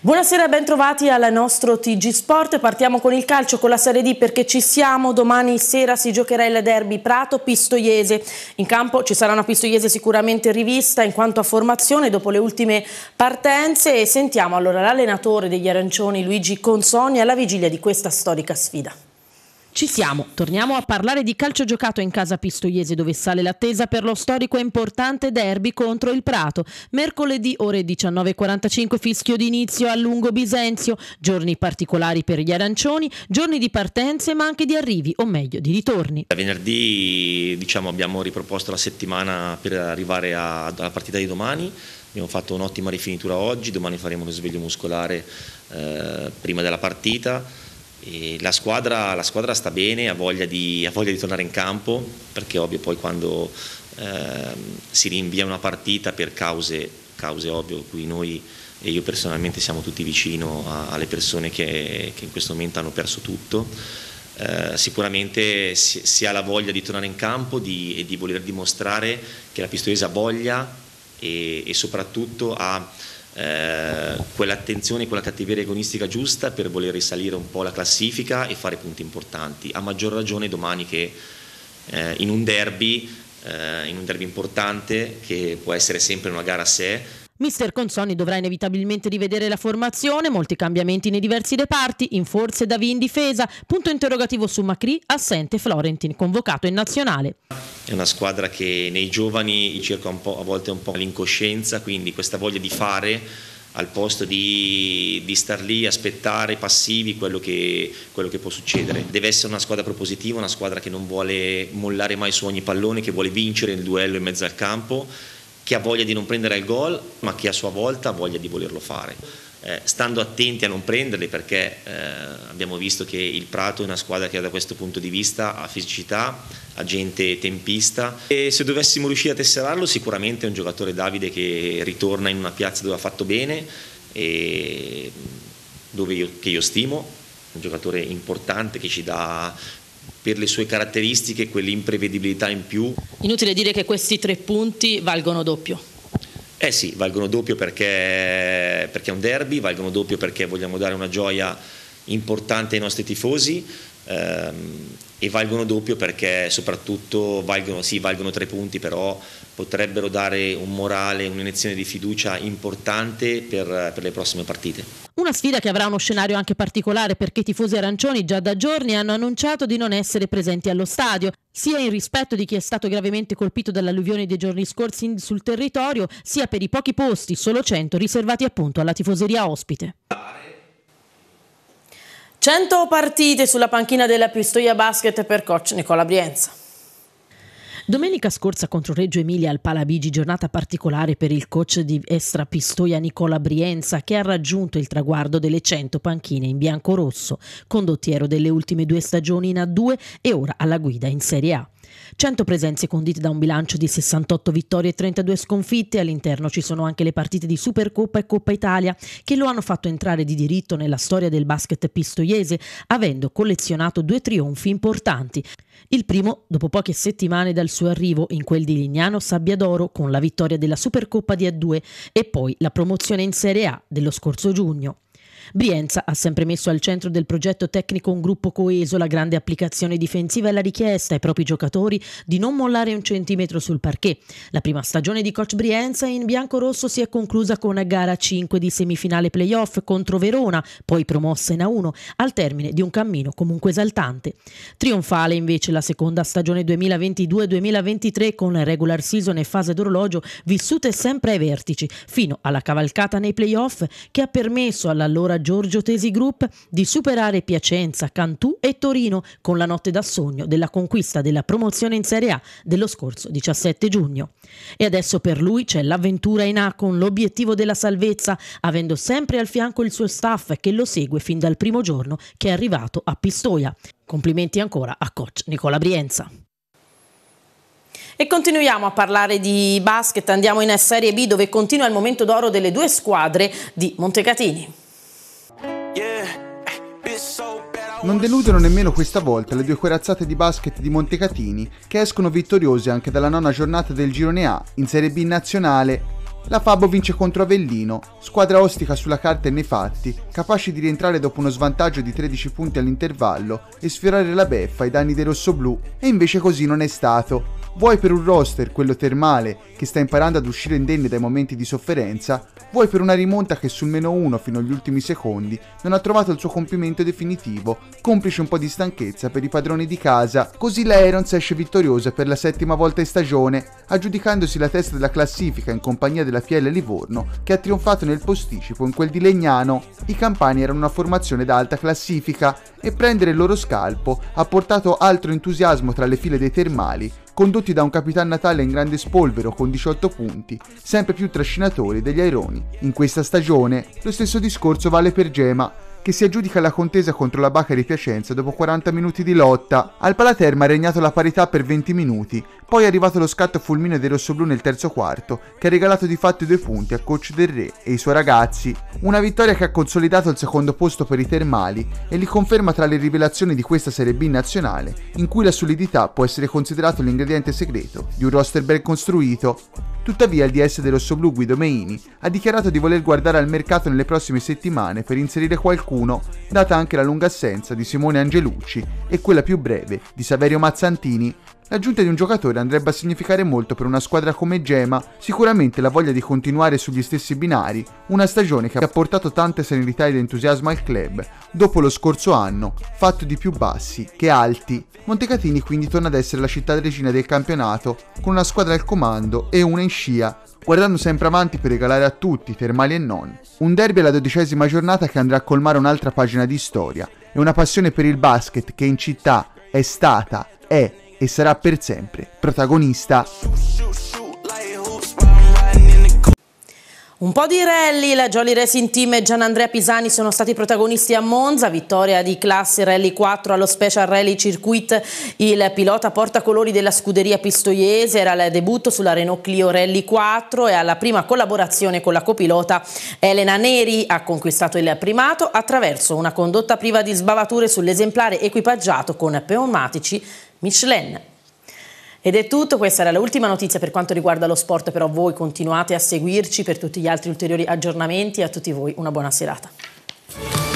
Buonasera, bentrovati al nostro TG Sport. Partiamo con il calcio, con la Serie D perché ci siamo. Domani sera si giocherà il derby Prato-Pistoiese. In campo ci sarà una Pistoiese sicuramente rivista in quanto a formazione dopo le ultime partenze e sentiamo allora l'allenatore degli arancioni Luigi Consoni alla vigilia di questa storica sfida. Ci siamo, torniamo a parlare di calcio giocato in casa Pistoiese dove sale l'attesa per lo storico e importante derby contro il Prato. Mercoledì ore 19.45 fischio d'inizio a Lungo Bisenzio, giorni particolari per gli arancioni, giorni di partenze ma anche di arrivi o meglio di ritorni. Da venerdì diciamo, abbiamo riproposto la settimana per arrivare a, alla partita di domani, abbiamo fatto un'ottima rifinitura oggi, domani faremo lo sveglio muscolare eh, prima della partita la squadra, la, squadra, sta bene, ha voglia, di, ha voglia di tornare in campo, perché ovvio poi quando eh, si rinvia una partita per cause, cause ovvio, cui noi e io personalmente siamo tutti vicino a, alle persone che, che, in questo momento hanno perso tutto, eh, sicuramente si, si, ha la voglia di tornare in campo di, e di voler dimostrare che la Pistoiese ha voglia e, e soprattutto ha eh, quell'attenzione, quella cattiveria agonistica giusta per voler risalire un po' la classifica e fare punti importanti. A maggior ragione domani che eh, in un derby, eh, in un derby importante che può essere sempre una gara a sé, Mister Consoni dovrà inevitabilmente rivedere la formazione, molti cambiamenti nei diversi reparti, in forze Davi in difesa, punto interrogativo su Macri, assente Florentin, convocato in nazionale. È una squadra che nei giovani cerca a volte un po' l'incoscienza, quindi questa voglia di fare al posto di, di, star lì, aspettare passivi quello che, quello che, può succedere. Deve essere una squadra propositiva, una squadra che non vuole mollare mai su ogni pallone, che vuole vincere il duello in mezzo al campo che ha voglia di non prendere il gol, ma che a sua volta ha voglia di volerlo fare. Eh, stando attenti a non prenderli perché eh, abbiamo visto che il Prato è una squadra che da questo punto di vista ha fisicità, ha gente tempista e se dovessimo riuscire a tesserarlo sicuramente è un giocatore Davide che ritorna in una piazza dove ha fatto bene e dove io, che io stimo, un giocatore importante che ci dà per le sue caratteristiche quell'imprevedibilità in più. Inutile dire che questi tre punti valgono doppio. Eh sì, valgono doppio perché, perché è un derby, valgono doppio perché vogliamo dare una gioia importante ai nostri tifosi ehm, e valgono doppio perché soprattutto valgono, sì, valgono tre punti, però potrebbero dare un morale, un'iniezione di fiducia importante per, per, le prossime partite. Una sfida che avrà uno scenario anche particolare perché i tifosi arancioni già da giorni hanno annunciato di non essere presenti allo stadio, sia in rispetto di chi è stato gravemente colpito dall'alluvione dei giorni scorsi sul territorio, sia per i pochi posti, solo 100, riservati appunto alla tifoseria ospite. 100 partite sulla panchina della Pistoia Basket per coach Nicola Brienza. Domenica scorsa contro Reggio Emilia al Palabigi, giornata particolare per il coach di Estra Pistoia Nicola Brienza, che ha raggiunto il traguardo delle 100 panchine in bianco-rosso, condottiero delle ultime due stagioni in A2 e ora alla guida in Serie A. 100 presenze condite da un bilancio di 68 vittorie e 32 sconfitte, all'interno ci sono anche le partite di Supercoppa e Coppa Italia che lo hanno fatto entrare di diritto nella storia del basket pistoiese, avendo collezionato due trionfi importanti. Il primo dopo poche settimane dal suo arrivo in quel di Lignano Sabbia d'Oro con la vittoria della Supercoppa di A2 e poi la promozione in Serie A dello scorso giugno. Brienza ha sempre messo al centro del progetto tecnico un gruppo coeso, la grande applicazione difensiva e la richiesta ai propri giocatori di non mollare un centimetro sul parquet. La prima stagione di coach Brienza in bianco-rosso si è conclusa con gara 5 di semifinale playoff contro Verona, poi promossa in A1, al termine di un cammino comunque esaltante. Trionfale invece la seconda stagione 2022-2023 con regular season e fase d'orologio vissute sempre ai vertici, fino alla cavalcata nei playoff che ha permesso all'allora Giorgio Tesi Group di superare Piacenza, Cantù e Torino con la notte da sogno della conquista della promozione in Serie A dello scorso 17 giugno. E adesso per lui c'è l'avventura in A con l'obiettivo della salvezza, avendo sempre al fianco il suo staff che lo segue fin dal primo giorno che è arrivato a Pistoia. Complimenti ancora a coach Nicola Brienza. E continuiamo a parlare di basket, andiamo in Serie B dove continua il momento d'oro delle due squadre di Montecatini. Non deludono nemmeno questa volta le due corazzate di basket di Montecatini che escono vittoriose anche dalla nona giornata del girone A in Serie B nazionale. La Fabo vince contro Avellino, squadra ostica sulla carta e nei fatti, capace di rientrare dopo uno svantaggio di 13 punti all'intervallo e sfiorare la beffa ai danni dei rossoblù, e invece così non è stato vuoi per un roster, quello termale, che sta imparando ad uscire indenne dai momenti di sofferenza, vuoi per una rimonta che sul meno uno fino agli ultimi secondi non ha trovato il suo compimento definitivo, complice un po' di stanchezza per i padroni di casa, così la Aerons esce vittoriosa per la settima volta in stagione, aggiudicandosi la testa della classifica in compagnia della Fiel Livorno che ha trionfato nel posticipo in quel di Legnano. I campani erano una formazione da alta classifica e prendere il loro scalpo ha portato altro entusiasmo tra le file dei termali condotti da un Capitan Natale in grande spolvero con 18 punti, sempre più trascinatori degli aironi. In questa stagione lo stesso discorso vale per Gema, che si aggiudica la contesa contro la Bacca di Piacenza dopo 40 minuti di lotta. Al Palaterma ha regnato la parità per 20 minuti poi è arrivato lo scatto fulmine dei rossoblù nel terzo quarto, che ha regalato di fatto due punti a Coach del Re e i suoi ragazzi, una vittoria che ha consolidato il secondo posto per i termali e li conferma tra le rivelazioni di questa Serie B nazionale, in cui la solidità può essere considerato l'ingrediente segreto di un roster ben costruito. Tuttavia il DS del rossoblù Guido Meini ha dichiarato di voler guardare al mercato nelle prossime settimane per inserire qualcuno, data anche la lunga assenza di Simone Angelucci e quella più breve di Saverio Mazzantini, L'aggiunta di un giocatore andrebbe a significare molto per una squadra come Gema, sicuramente la voglia di continuare sugli stessi binari, una stagione che ha portato tanta serenità ed entusiasmo al club, dopo lo scorso anno, fatto di più bassi che alti. Montecatini quindi torna ad essere la città regina del campionato, con una squadra al comando e una in scia, guardando sempre avanti per regalare a tutti, termali e non. Un derby alla dodicesima giornata che andrà a colmare un'altra pagina di storia, e una passione per il basket che in città è stata, è e sarà per sempre protagonista. Un po' di rally, la Jolly Racing Team e Gianandrea Pisani sono stati protagonisti a Monza, vittoria di classe Rally 4 allo Special Rally Circuit, il pilota portacolori della scuderia pistoiese, era al debutto sulla Renault Clio Rally 4 e alla prima collaborazione con la copilota Elena Neri ha conquistato il primato attraverso una condotta priva di sbavature sull'esemplare equipaggiato con pneumatici Michelin. Ed è tutto, questa era l'ultima notizia per quanto riguarda lo sport, però voi continuate a seguirci per tutti gli altri ulteriori aggiornamenti e a tutti voi una buona serata.